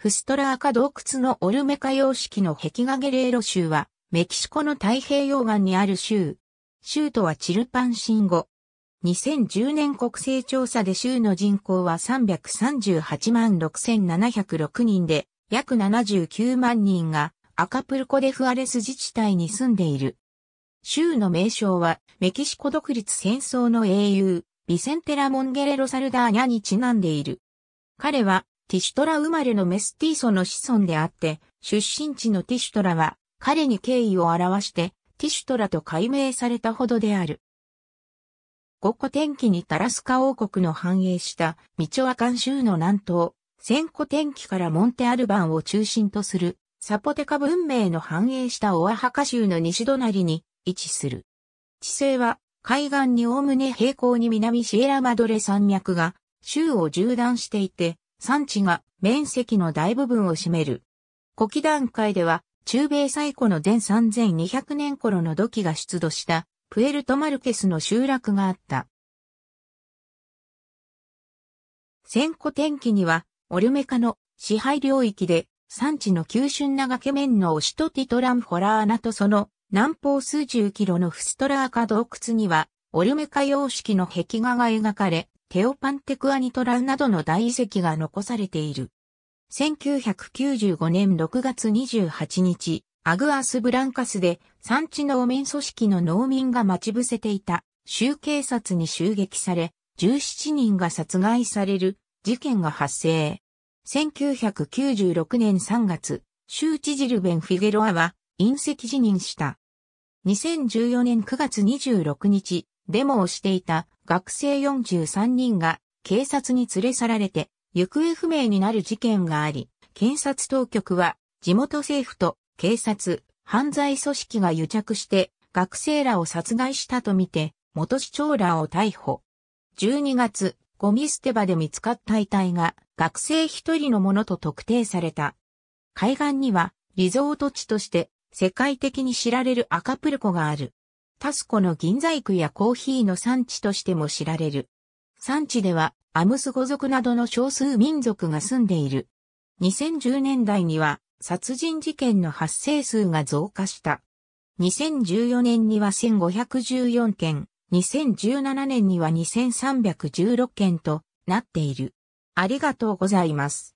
フストラーカ洞窟のオルメカ様式の壁画ゲレーロ州は、メキシコの太平洋岸にある州。州都はチルパンシンゴ。2010年国勢調査で州の人口は338万6706人で、約79万人がアカプルコデフアレス自治体に住んでいる。州の名称はメキシコ独立戦争の英雄、ビセンテラ・モンゲレロ・サルダーニャにちなんでいる。彼はティシュトラ生まれのメスティーソの子孫であって、出身地のティシュトラは彼に敬意を表してティシュトラと改名されたほどである。五個天気にタラスカ王国の繁栄したミチョアカン州の南東、千個天気からモンテアルバンを中心とするサポテカ文明の繁栄したオアハカ州の西隣に位置する。地勢は海岸におおむね平行に南シエラマドレ山脈が州を縦断していて、山地が面積の大部分を占める。古希段階では、中米最古の前3200年頃の土器が出土した、プエルトマルケスの集落があった。戦古天気には、オルメカの支配領域で、産地の急峻な崖面のオシトティトランフォラーナとその南方数十キロのフストラーカ洞窟には、オルメカ様式の壁画が描かれ、テオパンテクアニトラウなどの大遺跡が残されている。1995年6月28日、アグアス・ブランカスで産地農民組織の農民が待ち伏せていた州警察に襲撃され、17人が殺害される事件が発生。1996年3月、州知事ルベン・フィゲロアは隕石辞任した。2014年9月26日、デモをしていた学生43人が警察に連れ去られて行方不明になる事件があり、検察当局は地元政府と警察、犯罪組織が癒着して学生らを殺害したとみて元市長らを逮捕。12月、ゴミ捨て場で見つかった遺体が学生一人のものと特定された。海岸にはリゾート地として世界的に知られるアカプルコがある。タスコの銀細工やコーヒーの産地としても知られる。産地ではアムス語族などの少数民族が住んでいる。2010年代には殺人事件の発生数が増加した。2014年には1514件、2017年には2316件となっている。ありがとうございます。